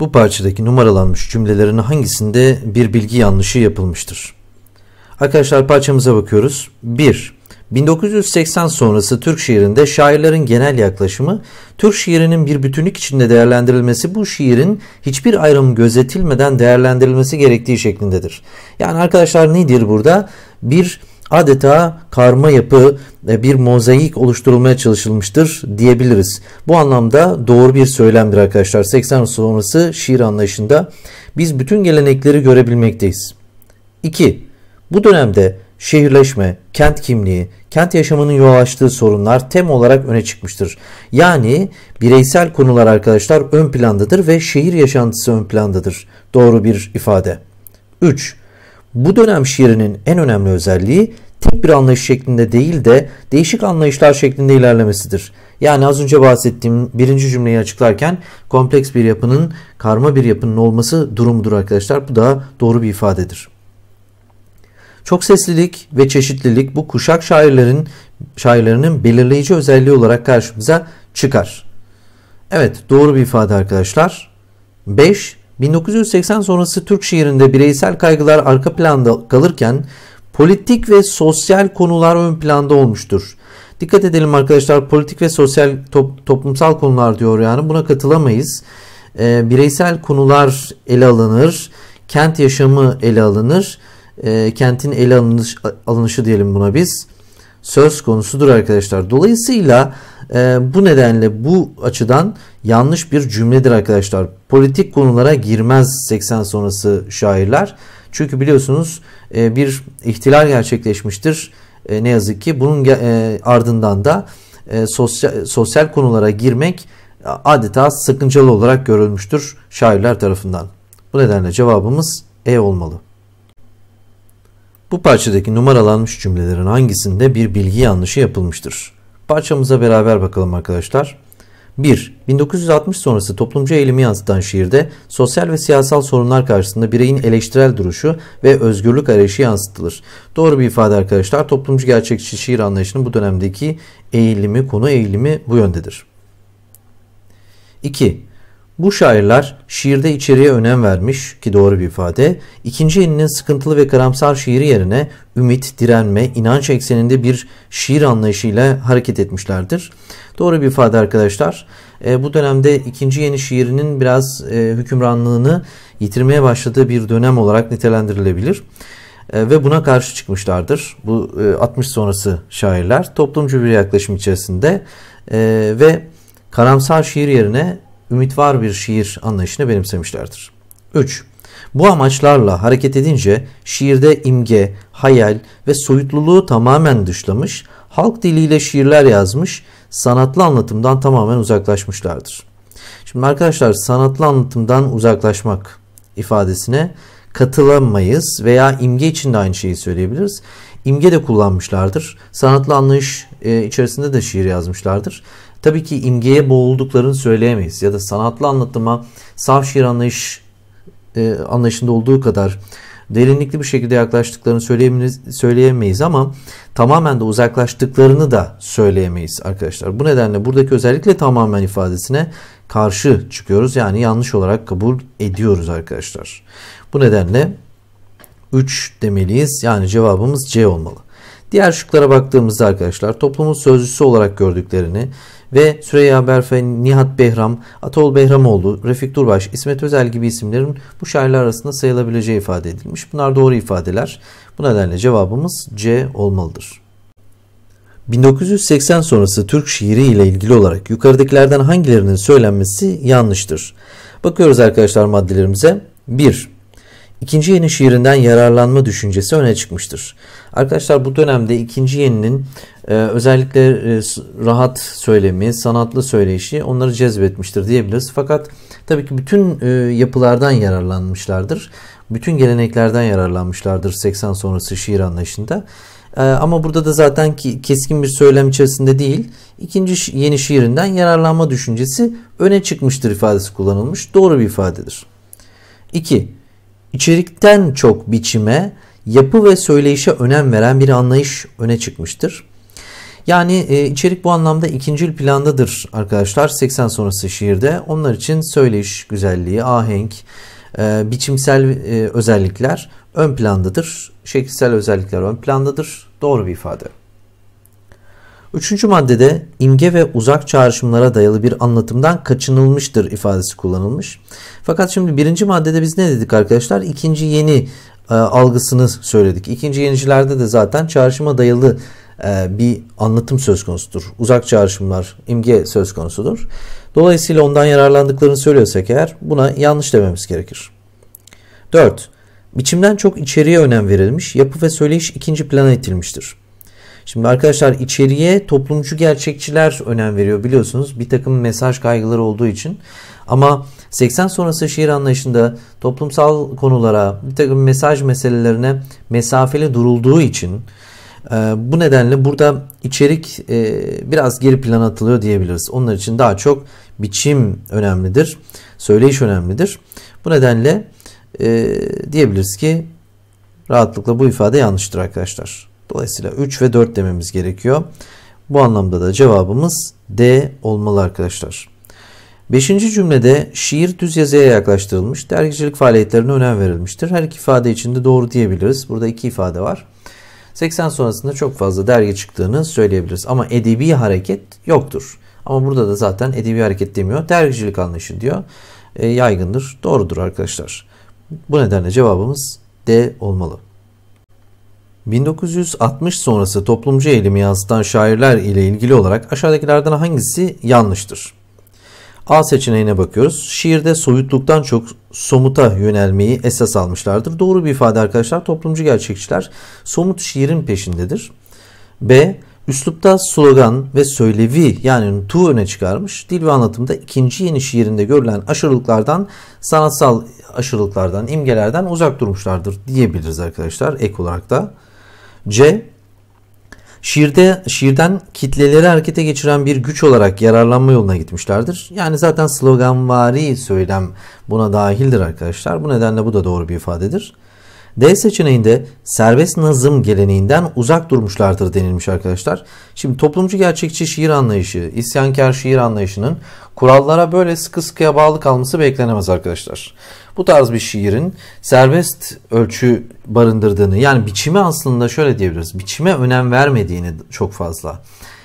Bu parçadaki numaralanmış cümlelerin hangisinde bir bilgi yanlışı yapılmıştır? Arkadaşlar parçamıza bakıyoruz. 1. 1980 sonrası Türk şiirinde şairlerin genel yaklaşımı, Türk şiirinin bir bütünlük içinde değerlendirilmesi bu şiirin hiçbir ayrım gözetilmeden değerlendirilmesi gerektiği şeklindedir. Yani arkadaşlar nedir burada? Bir adeta karma yapı e, bir mozaik oluşturulmaya çalışılmıştır diyebiliriz. Bu anlamda doğru bir söylemdir arkadaşlar. 80 sonrası şiir anlayışında biz bütün gelenekleri görebilmekteyiz. 2. Bu dönemde şehirleşme, kent kimliği, kent yaşamının yol açtığı sorunlar tem olarak öne çıkmıştır. Yani bireysel konular arkadaşlar ön plandadır ve şehir yaşantısı ön plandadır. Doğru bir ifade. 3. Bu dönem şiirinin en önemli özelliği tek bir anlayış şeklinde değil de değişik anlayışlar şeklinde ilerlemesidir. Yani az önce bahsettiğim birinci cümleyi açıklarken kompleks bir yapının karma bir yapının olması durumudur arkadaşlar. Bu da doğru bir ifadedir. Çok seslilik ve çeşitlilik bu kuşak şairlerin şairlerinin belirleyici özelliği olarak karşımıza çıkar. Evet doğru bir ifade arkadaşlar. 5. 1980 sonrası Türk şiirinde bireysel kaygılar arka planda kalırken politik ve sosyal konular ön planda olmuştur. Dikkat edelim arkadaşlar politik ve sosyal top, toplumsal konular diyor yani buna katılamayız. E, bireysel konular ele alınır, kent yaşamı ele alınır, e, kentin ele alınış, alınışı diyelim buna biz söz konusudur arkadaşlar. Dolayısıyla e, bu nedenle bu açıdan yanlış bir cümledir arkadaşlar. Politik konulara girmez 80 sonrası şairler. Çünkü biliyorsunuz e, bir ihtilal gerçekleşmiştir. E, ne yazık ki bunun e, ardından da e, sosyal, sosyal konulara girmek adeta sakıncalı olarak görülmüştür şairler tarafından. Bu nedenle cevabımız E olmalı. Bu parçadaki numaralanmış cümlelerin hangisinde bir bilgi yanlışı yapılmıştır? Parçamıza beraber bakalım arkadaşlar. 1. 1960 sonrası toplumcu eğilimi yansıtan şiirde sosyal ve siyasal sorunlar karşısında bireyin eleştirel duruşu ve özgürlük arayışı yansıtılır. Doğru bir ifade arkadaşlar. Toplumcu gerçekçi şiir anlayışının bu dönemdeki eğilimi, konu eğilimi bu yöndedir. 2. Bu şairler şiirde içeriğe önem vermiş ki doğru bir ifade. İkinci elinin sıkıntılı ve karamsar şiiri yerine ümit, direnme, inanç ekseninde bir şiir anlayışıyla hareket etmişlerdir. Doğru bir ifade arkadaşlar. E, bu dönemde ikinci yeni şiirinin biraz e, hükümranlığını yitirmeye başladığı bir dönem olarak nitelendirilebilir e, ve buna karşı çıkmışlardır. Bu 60 e, sonrası şairler toplumcu bir yaklaşım içerisinde e, ve karamsar şiir yerine Ümit var bir şiir anlayışını benimsemişlerdir. 3. Bu amaçlarla hareket edince şiirde imge, hayal ve soyutluluğu tamamen dışlamış, halk diliyle şiirler yazmış, sanatlı anlatımdan tamamen uzaklaşmışlardır. Şimdi arkadaşlar sanatlı anlatımdan uzaklaşmak ifadesine katılamayız veya imge için de aynı şeyi söyleyebiliriz. İmge de kullanmışlardır. Sanatlı anlayış e, içerisinde de şiir yazmışlardır. Tabii ki imgeye boğulduklarını söyleyemeyiz ya da sanatlı anlatıma saf şiir anlayış e, anlayışında olduğu kadar derinlikli bir şekilde yaklaştıklarını söyleyemeyiz ama tamamen de uzaklaştıklarını da söyleyemeyiz arkadaşlar. Bu nedenle buradaki özellikle tamamen ifadesine karşı çıkıyoruz. Yani yanlış olarak kabul ediyoruz arkadaşlar. Bu nedenle 3 demeliyiz. Yani cevabımız C olmalı. Diğer şıklara baktığımızda arkadaşlar toplumun sözcüsü olarak gördüklerini ve Süreyya Berfe, Nihat Behram, Atol Behramoğlu, Refik Durbaş, İsmet Özel gibi isimlerin bu şairler arasında sayılabileceği ifade edilmiş. Bunlar doğru ifadeler. Bu nedenle cevabımız C olmalıdır. 1980 sonrası Türk şiiri ile ilgili olarak yukarıdakilerden hangilerinin söylenmesi yanlıştır? Bakıyoruz arkadaşlar maddelerimize. 1. İkinci yeni şiirinden yararlanma düşüncesi öne çıkmıştır. Arkadaşlar bu dönemde ikinci yeninin ee, özellikle e, rahat söylemi, sanatlı söyleyişi onları cezbetmiştir diyebiliriz. Fakat tabii ki bütün e, yapılardan yararlanmışlardır. Bütün geleneklerden yararlanmışlardır 80 sonrası şiir anlayışında. Ee, ama burada da zaten ki, keskin bir söylem içerisinde değil, ikinci yeni şiirinden yararlanma düşüncesi öne çıkmıştır ifadesi kullanılmış. Doğru bir ifadedir. 2. İçerikten çok biçime, yapı ve söyleyişe önem veren bir anlayış öne çıkmıştır. Yani e, içerik bu anlamda ikinci plandadır arkadaşlar 80 sonrası şiirde. Onlar için söyleyiş güzelliği, ahenk, e, biçimsel e, özellikler ön plandadır. Şekilsel özellikler ön plandadır. Doğru bir ifade. Üçüncü maddede imge ve uzak çağrışımlara dayalı bir anlatımdan kaçınılmıştır ifadesi kullanılmış. Fakat şimdi birinci maddede biz ne dedik arkadaşlar? İkinci yeni e, algısını söyledik. İkinci yenicilerde de zaten çağrışıma dayalı e, bir anlatım söz konusudur. Uzak çağrışımlar, imge söz konusudur. Dolayısıyla ondan yararlandıklarını söylüyorsak eğer buna yanlış dememiz gerekir. 4. Biçimden çok içeriğe önem verilmiş, yapı ve söyleyiş ikinci plana itilmiştir. Şimdi arkadaşlar içeriye toplumcu gerçekçiler önem veriyor biliyorsunuz. Bir takım mesaj kaygıları olduğu için. Ama 80 sonrası şiir anlayışında toplumsal konulara, bir takım mesaj meselelerine mesafeli durulduğu için ee, bu nedenle burada içerik e, biraz geri plan atılıyor diyebiliriz. Onlar için daha çok biçim önemlidir, söyleyiş önemlidir. Bu nedenle e, diyebiliriz ki rahatlıkla bu ifade yanlıştır arkadaşlar. Dolayısıyla 3 ve 4 dememiz gerekiyor. Bu anlamda da cevabımız D olmalı arkadaşlar. Beşinci cümlede şiir düz yazıya yaklaştırılmış, dergicilik faaliyetlerine önem verilmiştir. Her iki ifade içinde doğru diyebiliriz. Burada iki ifade var. 80 sonrasında çok fazla dergi çıktığını söyleyebiliriz. Ama edebi hareket yoktur. Ama burada da zaten edebi hareket demiyor. Dergicilik anlayışı diyor. E, yaygındır. Doğrudur arkadaşlar. Bu nedenle cevabımız D olmalı. 1960 sonrası toplumcu eğilimi yansıtan şairler ile ilgili olarak aşağıdakilerden hangisi yanlıştır? A seçeneğine bakıyoruz. Şiirde soyutluktan çok somuta yönelmeyi esas almışlardır. Doğru bir ifade arkadaşlar. Toplumcu gerçekçiler somut şiirin peşindedir. B. Üslupta slogan ve söylevi yani tu öne çıkarmış. Dil ve anlatımda ikinci yeni şiirinde görülen aşırılıklardan, sanatsal aşırılıklardan, imgelerden uzak durmuşlardır diyebiliriz arkadaşlar ek olarak da. C. Şiirde şiirden kitleleri harekete geçiren bir güç olarak yararlanma yoluna gitmişlerdir. Yani zaten sloganvari söylem buna dahildir arkadaşlar. Bu nedenle bu da doğru bir ifadedir. D seçeneğinde serbest nazım geleneğinden uzak durmuşlardır denilmiş arkadaşlar. Şimdi toplumcu gerçekçi şiir anlayışı, isyankar şiir anlayışının kurallara böyle sıkı sıkıya bağlı kalması beklenemez arkadaşlar. Bu tarz bir şiirin serbest ölçü barındırdığını yani biçimi aslında şöyle diyebiliriz. Biçime önem vermediğini çok fazla.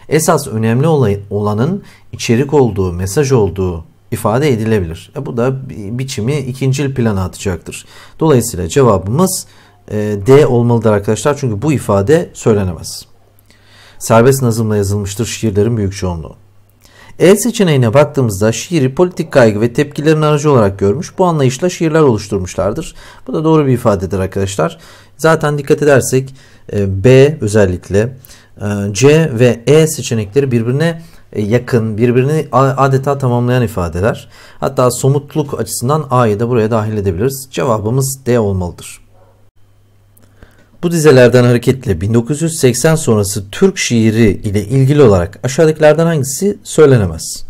Esas önemli olanın içerik olduğu, mesaj olduğu ifade edilebilir. E bu da biçimi ikincil plana atacaktır. Dolayısıyla cevabımız e, D olmalıdır arkadaşlar. Çünkü bu ifade söylenemez. Serbest nazımla yazılmıştır şiirlerin büyük çoğunluğu. E seçeneğine baktığımızda şiiri politik kaygı ve tepkilerin aracı olarak görmüş. Bu anlayışla şiirler oluşturmuşlardır. Bu da doğru bir ifadedir arkadaşlar. Zaten dikkat edersek e, B özellikle e, C ve E seçenekleri birbirine e, yakın, birbirini adeta tamamlayan ifadeler. Hatta somutluk açısından A'yı da buraya dahil edebiliriz. Cevabımız D olmalıdır. Bu dizelerden hareketle 1980 sonrası Türk şiiri ile ilgili olarak aşağıdakilerden hangisi söylenemez?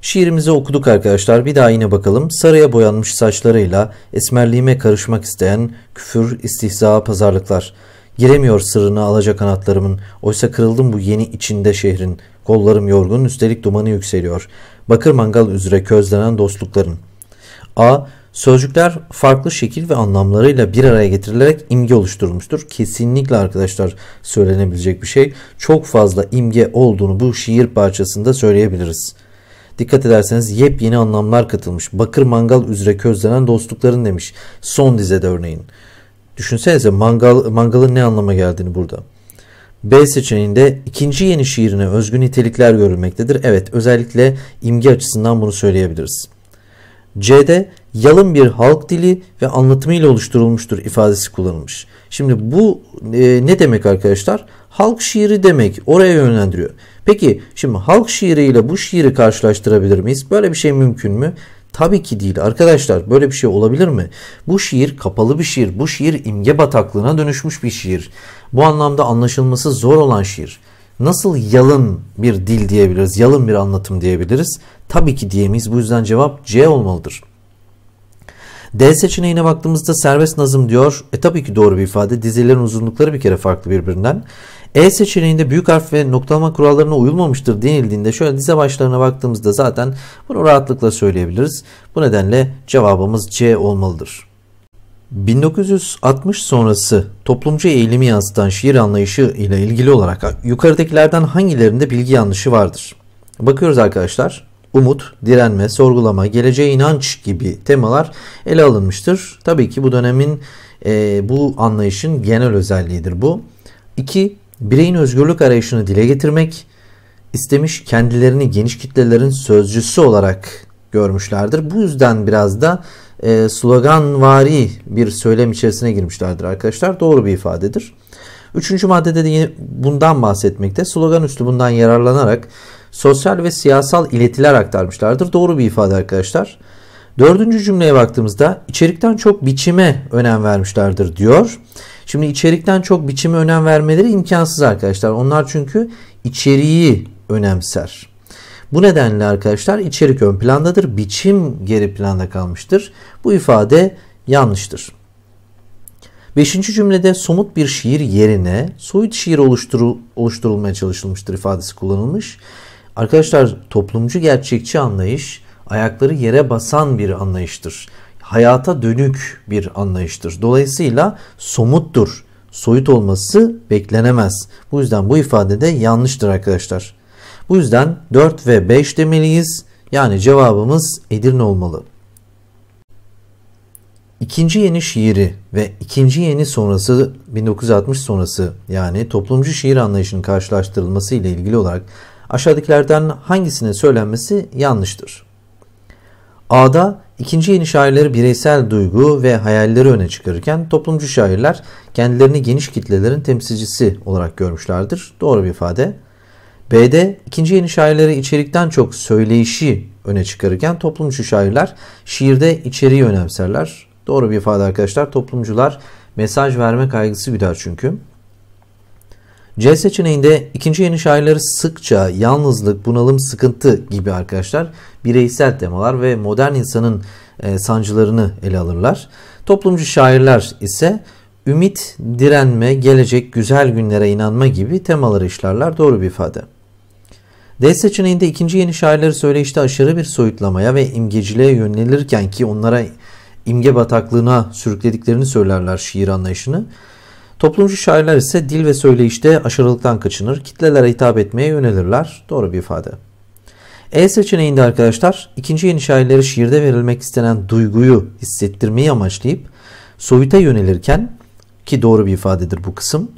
Şiirimizi okuduk arkadaşlar. Bir daha yine bakalım. Sarıya boyanmış saçlarıyla esmerliğime karışmak isteyen küfür, istihza, pazarlıklar. Giremiyor sırrını alacak kanatlarımın. Oysa kırıldım bu yeni içinde şehrin. Kollarım yorgun, üstelik dumanı yükseliyor. Bakır mangal üzere közlenen dostlukların. A. Sözcükler farklı şekil ve anlamlarıyla bir araya getirilerek imge oluşturmuştur. Kesinlikle arkadaşlar söylenebilecek bir şey. Çok fazla imge olduğunu bu şiir parçasında söyleyebiliriz. Dikkat ederseniz yepyeni anlamlar katılmış. Bakır mangal üzere közlenen dostlukların demiş. Son dizede örneğin. Düşünsenize mangal, mangalın ne anlama geldiğini burada. B seçeneğinde ikinci yeni şiirine özgü nitelikler görülmektedir. Evet özellikle imge açısından bunu söyleyebiliriz. C'de yalın bir halk dili ve anlatımıyla oluşturulmuştur ifadesi kullanılmış. Şimdi bu e, ne demek arkadaşlar? Halk şiiri demek. Oraya yönlendiriyor. Peki şimdi halk şiiri ile bu şiiri karşılaştırabilir miyiz? Böyle bir şey mümkün mü? Tabii ki değil arkadaşlar böyle bir şey olabilir mi? Bu şiir kapalı bir şiir. Bu şiir imge bataklığına dönüşmüş bir şiir. Bu anlamda anlaşılması zor olan şiir. Nasıl yalın bir dil diyebiliriz, yalın bir anlatım diyebiliriz? Tabii ki diyemeyiz. Bu yüzden cevap C olmalıdır. D seçeneğine baktığımızda serbest nazım diyor. E tabii ki doğru bir ifade. Dizelerin uzunlukları bir kere farklı birbirinden. E seçeneğinde büyük harf ve noktalama kurallarına uyulmamıştır denildiğinde şöyle dize başlarına baktığımızda zaten bunu rahatlıkla söyleyebiliriz. Bu nedenle cevabımız C olmalıdır. 1960 sonrası toplumcu eğilimi yansıtan şiir anlayışı ile ilgili olarak yukarıdakilerden hangilerinde bilgi yanlışı vardır? Bakıyoruz arkadaşlar. Umut, direnme, sorgulama, geleceğe inanç gibi temalar ele alınmıştır. Tabii ki bu dönemin e, bu anlayışın genel özelliğidir bu. 2 bireyin özgürlük arayışını dile getirmek istemiş kendilerini geniş kitlelerin sözcüsü olarak görmüşlerdir. Bu yüzden biraz da e, sloganvari bir söylem içerisine girmişlerdir arkadaşlar. Doğru bir ifadedir. Üçüncü maddede de yine bundan bahsetmekte. Slogan üslubundan yararlanarak sosyal ve siyasal iletiler aktarmışlardır. Doğru bir ifade arkadaşlar. Arkadaşlar Dördüncü cümleye baktığımızda içerikten çok biçime önem vermişlerdir diyor. Şimdi içerikten çok biçime önem vermeleri imkansız arkadaşlar. Onlar çünkü içeriği önemser. Bu nedenle arkadaşlar içerik ön plandadır, biçim geri planda kalmıştır. Bu ifade yanlıştır. Beşinci cümlede somut bir şiir yerine soyut şiir oluşturu, oluşturulmaya çalışılmıştır ifadesi kullanılmış. Arkadaşlar toplumcu gerçekçi anlayış ayakları yere basan bir anlayıştır. Hayata dönük bir anlayıştır. Dolayısıyla somuttur. Soyut olması beklenemez. Bu yüzden bu ifade de yanlıştır arkadaşlar. Bu yüzden 4 ve 5 demeliyiz. Yani cevabımız Edirne olmalı. İkinci yeni şiiri ve ikinci yeni sonrası 1960 sonrası yani toplumcu şiir anlayışının karşılaştırılması ile ilgili olarak aşağıdakilerden hangisine söylenmesi yanlıştır? A'da ikinci yeni şairleri bireysel duygu ve hayalleri öne çıkarırken toplumcu şairler kendilerini geniş kitlelerin temsilcisi olarak görmüşlerdir. Doğru bir ifade. B'de ikinci yeni şairleri içerikten çok söyleyişi öne çıkarırken toplumcu şairler şiirde içeriği önemserler. Doğru bir ifade arkadaşlar. Toplumcular mesaj verme kaygısı güder çünkü. C seçeneğinde ikinci yeni şairleri sıkça yalnızlık, bunalım, sıkıntı gibi arkadaşlar bireysel temalar ve modern insanın e, sancılarını ele alırlar. Toplumcu şairler ise ümit, direnme, gelecek, güzel günlere inanma gibi temaları işlerler. Doğru bir ifade. D seçeneğinde ikinci yeni şairleri söyleyişte aşırı bir soyutlamaya ve imgeciliğe yönelirken ki onlara imge bataklığına sürüklediklerini söylerler şiir anlayışını. Toplumcu şairler ise dil ve söyleyişte aşırılıktan kaçınır, kitlelere hitap etmeye yönelirler. Doğru bir ifade. E seçeneğinde arkadaşlar ikinci yeni şairlere şiirde verilmek istenen duyguyu hissettirmeyi amaçlayıp soyuta yönelirken ki doğru bir ifadedir bu kısım.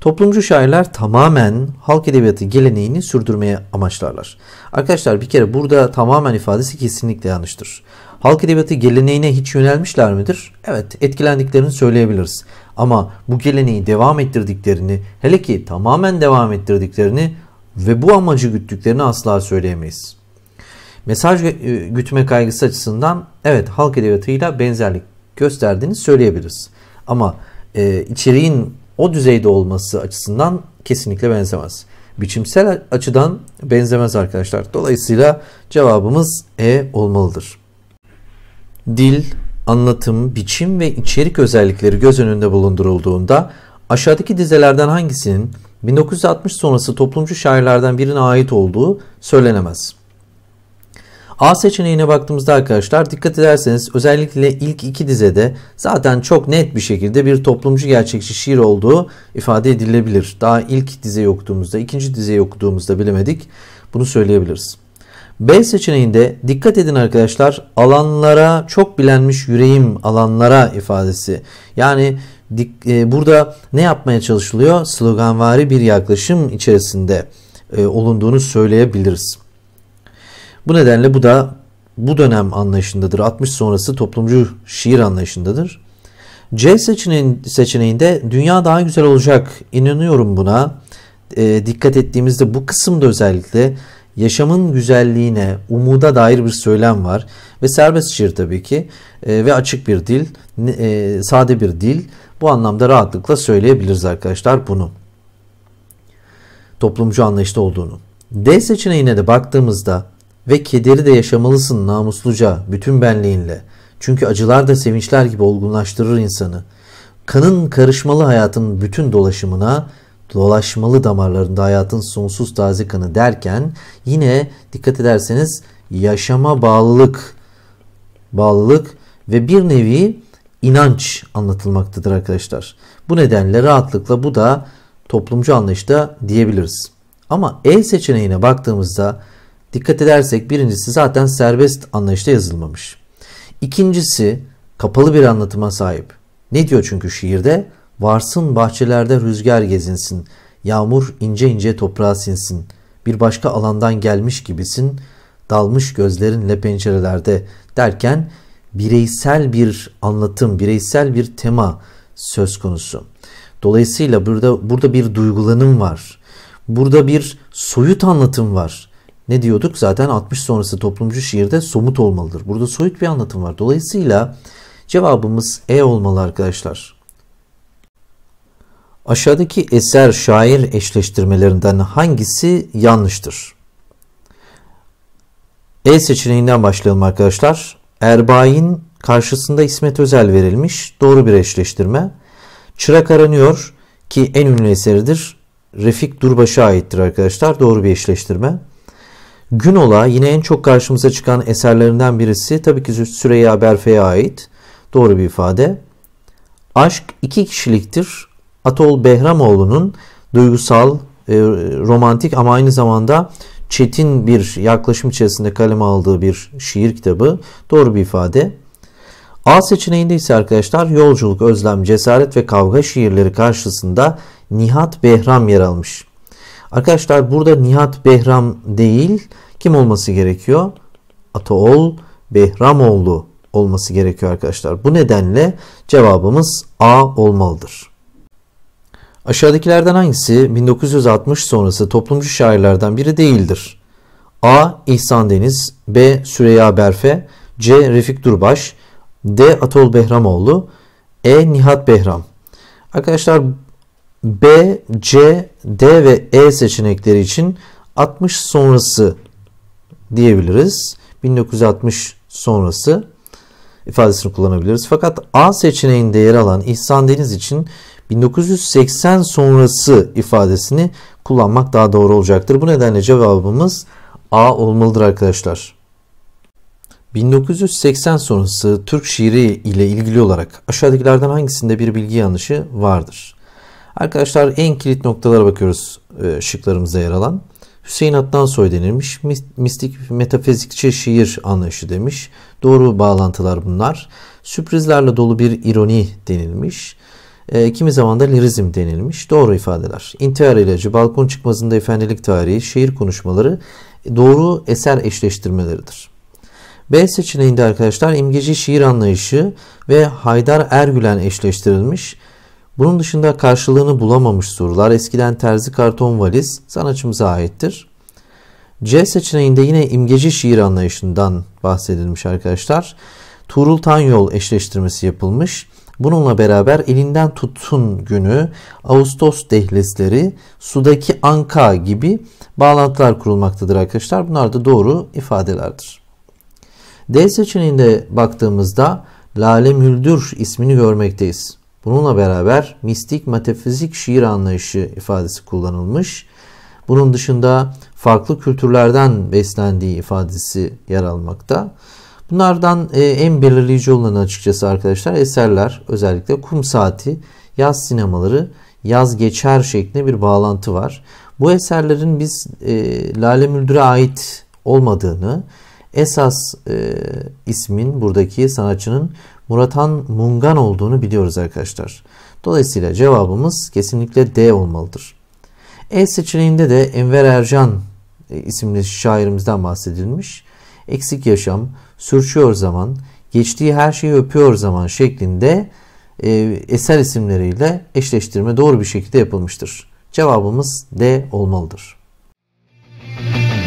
Toplumcu şairler tamamen halk edebiyatı geleneğini sürdürmeye amaçlarlar. Arkadaşlar bir kere burada tamamen ifadesi kesinlikle yanlıştır. Halk edebiyatı geleneğine hiç yönelmişler midir? Evet, etkilendiklerini söyleyebiliriz. Ama bu geleneği devam ettirdiklerini, hele ki tamamen devam ettirdiklerini ve bu amacı güttüklerini asla söyleyemeyiz. Mesaj e, gütme kaygısı açısından evet halk edebiyatıyla benzerlik gösterdiğini söyleyebiliriz. Ama e, içeriğin o düzeyde olması açısından kesinlikle benzemez. Biçimsel açıdan benzemez arkadaşlar. Dolayısıyla cevabımız E olmalıdır. Dil, anlatım, biçim ve içerik özellikleri göz önünde bulundurulduğunda aşağıdaki dizelerden hangisinin 1960 sonrası toplumcu şairlerden birine ait olduğu söylenemez. A seçeneğine baktığımızda arkadaşlar dikkat ederseniz özellikle ilk iki dizede zaten çok net bir şekilde bir toplumcu gerçekçi şiir olduğu ifade edilebilir. Daha ilk dize okuduğumuzda, ikinci dize okuduğumuzda bilemedik. Bunu söyleyebiliriz. B seçeneğinde dikkat edin arkadaşlar alanlara çok bilenmiş yüreğim alanlara ifadesi. Yani dik, e, burada ne yapmaya çalışılıyor? Sloganvari bir yaklaşım içerisinde e, olunduğunu söyleyebiliriz. Bu nedenle bu da bu dönem anlayışındadır. 60 sonrası toplumcu şiir anlayışındadır. C seçeneğin, seçeneğinde dünya daha güzel olacak inanıyorum buna. E, dikkat ettiğimizde bu kısımda özellikle yaşamın güzelliğine, umuda dair bir söylem var ve serbest şiir tabii ki e, ve açık bir dil, e, sade bir dil. Bu anlamda rahatlıkla söyleyebiliriz arkadaşlar bunu. Toplumcu anlayışta olduğunu. D seçeneğine de baktığımızda ve kederi de yaşamalısın namusluca bütün benliğinle. Çünkü acılar da sevinçler gibi olgunlaştırır insanı. Kanın karışmalı hayatın bütün dolaşımına dolaşmalı damarlarında hayatın sonsuz taze kanı derken yine dikkat ederseniz yaşama bağlılık bağlılık ve bir nevi inanç anlatılmaktadır arkadaşlar. Bu nedenle rahatlıkla bu da toplumcu anlayışta diyebiliriz. Ama E seçeneğine baktığımızda dikkat edersek birincisi zaten serbest anlayışta yazılmamış. İkincisi kapalı bir anlatıma sahip. Ne diyor çünkü şiirde? Varsın bahçelerde rüzgar gezinsin, yağmur ince ince toprağa sinsin. Bir başka alandan gelmiş gibisin, dalmış gözlerinle pencerelerde derken bireysel bir anlatım, bireysel bir tema söz konusu. Dolayısıyla burada burada bir duygulanım var. Burada bir soyut anlatım var. Ne diyorduk? Zaten 60 sonrası toplumcu şiirde somut olmalıdır. Burada soyut bir anlatım var. Dolayısıyla cevabımız E olmalı arkadaşlar. Aşağıdaki eser şair eşleştirmelerinden hangisi yanlıştır? E seçeneğinden başlayalım arkadaşlar. Erbain karşısında İsmet Özel verilmiş. Doğru bir eşleştirme. Çırak aranıyor ki en ünlü eseridir. Refik Durbaş'a aittir arkadaşlar. Doğru bir eşleştirme. Gün ola yine en çok karşımıza çıkan eserlerinden birisi tabii ki Süreyya Berfe'ye ait. Doğru bir ifade. Aşk iki kişiliktir Atol Behramoğlu'nun duygusal, e, romantik ama aynı zamanda çetin bir yaklaşım içerisinde kaleme aldığı bir şiir kitabı. Doğru bir ifade. A seçeneğinde ise arkadaşlar yolculuk, özlem, cesaret ve kavga şiirleri karşısında Nihat Behram yer almış. Arkadaşlar burada Nihat Behram değil kim olması gerekiyor? Ataol Behramoğlu olması gerekiyor arkadaşlar. Bu nedenle cevabımız A olmalıdır. Aşağıdakilerden hangisi 1960 sonrası toplumcu şairlerden biri değildir? A. İhsan Deniz B. Süreyya Berfe C. Refik Durbaş D. Atol Behramoğlu E. Nihat Behram Arkadaşlar B, C, D ve E seçenekleri için 60 sonrası diyebiliriz. 1960 sonrası ifadesini kullanabiliriz. Fakat A seçeneğinde yer alan İhsan Deniz için 1980 sonrası ifadesini kullanmak daha doğru olacaktır. Bu nedenle cevabımız A olmalıdır arkadaşlar. 1980 sonrası Türk şiiri ile ilgili olarak aşağıdakilerden hangisinde bir bilgi yanlışı vardır? Arkadaşlar en kilit noktalara bakıyoruz e, şıklarımızda yer alan. Hüseyin soy denilmiş. Mistik metafizikçe şiir anlayışı demiş. Doğru bağlantılar bunlar. Sürprizlerle dolu bir ironi denilmiş e, kimi zaman da lirizm denilmiş. Doğru ifadeler. İntihar ilacı, balkon çıkmasında efendilik tarihi, şiir konuşmaları doğru eser eşleştirmeleridir. B seçeneğinde arkadaşlar imgeci şiir anlayışı ve Haydar Ergülen eşleştirilmiş. Bunun dışında karşılığını bulamamış sorular eskiden terzi karton valiz sanatçımıza aittir. C seçeneğinde yine imgeci şiir anlayışından bahsedilmiş arkadaşlar. Tuğrul Tanyol eşleştirmesi yapılmış. Bununla beraber elinden tutun günü Ağustos dehlizleri sudaki anka gibi bağlantılar kurulmaktadır arkadaşlar. Bunlar da doğru ifadelerdir. D seçeneğinde baktığımızda Lale Müldür ismini görmekteyiz. Bununla beraber mistik metafizik şiir anlayışı ifadesi kullanılmış. Bunun dışında farklı kültürlerden beslendiği ifadesi yer almakta. Bunlardan e, en belirleyici olan açıkçası arkadaşlar eserler özellikle kum saati, yaz sinemaları, yaz geçer şeklinde bir bağlantı var. Bu eserlerin biz e, Lale Müldür'e ait olmadığını, esas e, ismin buradaki sanatçının Muratan Mungan olduğunu biliyoruz arkadaşlar. Dolayısıyla cevabımız kesinlikle D olmalıdır. E seçeneğinde de Enver Ercan e, isimli şairimizden bahsedilmiş. Eksik yaşam, sürçüyor zaman, geçtiği her şeyi öpüyor zaman şeklinde e, eser isimleriyle eşleştirme doğru bir şekilde yapılmıştır. Cevabımız D olmalıdır. Müzik